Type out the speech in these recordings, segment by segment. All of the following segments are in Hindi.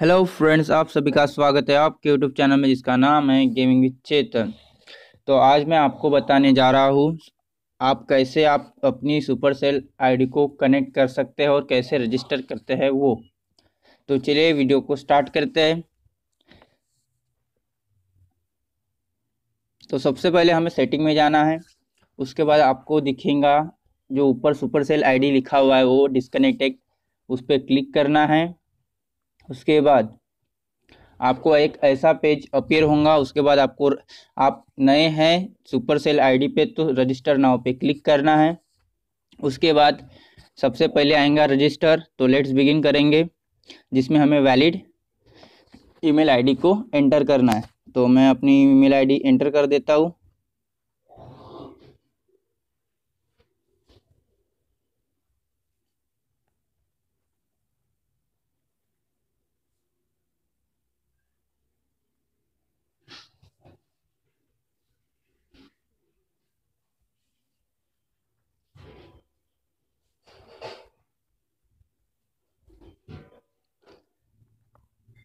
हेलो फ्रेंड्स आप सभी का स्वागत है आपके यूट्यूब चैनल में जिसका नाम है गेमिंग विद चेतन तो आज मैं आपको बताने जा रहा हूँ आप कैसे आप अपनी सुपर सेल आईडी को कनेक्ट कर सकते हैं और कैसे रजिस्टर करते हैं वो तो चलिए वीडियो को स्टार्ट करते हैं तो सबसे पहले हमें सेटिंग में जाना है उसके बाद आपको दिखेगा जो ऊपर सुपर सेल आई लिखा हुआ है वो डिस्कनेक्टेड उस पर क्लिक करना है उसके बाद आपको एक ऐसा पेज अपेयर होगा उसके बाद आपको आप नए हैं सुपर सेल आई पे तो रजिस्टर नाव पे क्लिक करना है उसके बाद सबसे पहले आएगा रजिस्टर तो लेट्स बिगिन करेंगे जिसमें हमें वैलिड ईमेल आईडी को एंटर करना है तो मैं अपनी ईमेल आईडी एंटर कर देता हूँ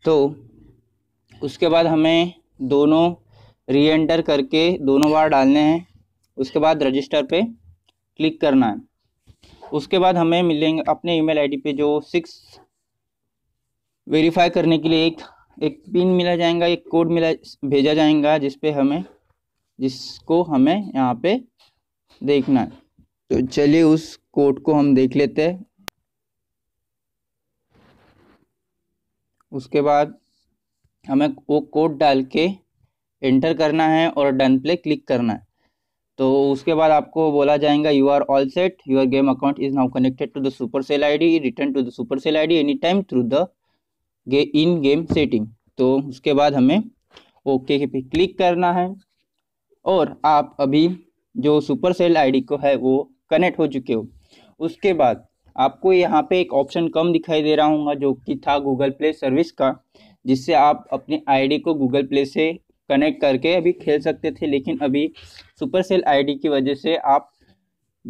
तो उसके बाद हमें दोनों री एंटर करके दोनों बार डालने हैं उसके बाद रजिस्टर पे क्लिक करना है उसके बाद हमें मिलेंगे अपने ईमेल आईडी पे जो सिक्स वेरीफाई करने के लिए एक एक पिन मिला जाएगा एक कोड मिला भेजा जाएगा जिस पे हमें जिसको हमें यहाँ पे देखना है तो चलिए उस कोड को हम देख लेते हैं उसके बाद हमें वो कोड डाल के एंटर करना है और डन प्ले क्लिक करना है तो उसके बाद आपको बोला जाएगा you are all set your game account is now connected to the Supercell I D return to the Supercell I D any time through the ga in game setting तो उसके बाद हमें ओके के पे क्लिक करना है और आप अभी जो सुपर सेल आई को है वो कनेक्ट हो चुके हो उसके बाद आपको यहाँ पे एक ऑप्शन कम दिखाई दे रहा होगा जो कि था गूगल प्ले सर्विस का जिससे आप अपनी आईडी को गूगल प्ले से कनेक्ट करके अभी खेल सकते थे लेकिन अभी सुपर सेल आई की वजह से आप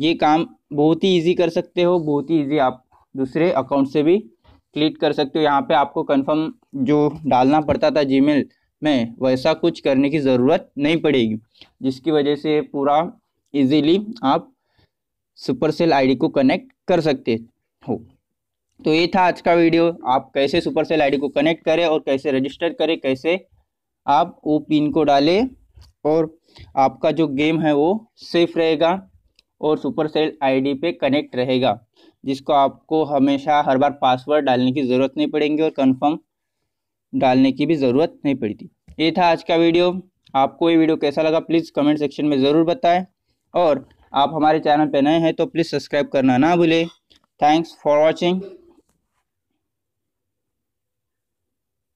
ये काम बहुत ही ईजी कर सकते हो बहुत ही ईजी आप दूसरे अकाउंट से भी क्लिक कर सकते हो यहाँ पे आपको कंफर्म जो डालना पड़ता था जीमेल में वैसा कुछ करने की ज़रूरत नहीं पड़ेगी जिसकी वजह से पूरा इजीली आप सुपर सेल आईडी को कनेक्ट कर सकते हो तो ये था आज का वीडियो आप कैसे सुपर सेल आई को कनेक्ट करें और कैसे रजिस्टर करें कैसे आप वो पिन को डालें और आपका जो गेम है वो सेफ रहेगा और सुपर सेल आई पे कनेक्ट रहेगा जिसको आपको हमेशा हर बार पासवर्ड डालने की ज़रूरत नहीं पड़ेगी और कन्फर्म डालने की भी ज़रूरत नहीं पड़ती ये था आज का वीडियो आपको ये वीडियो कैसा लगा प्लीज़ कमेंट सेक्शन में ज़रूर बताएं और आप हमारे चैनल पर नए हैं तो प्लीज़ सब्सक्राइब करना ना भूलें थैंक्स फॉर वॉचिंग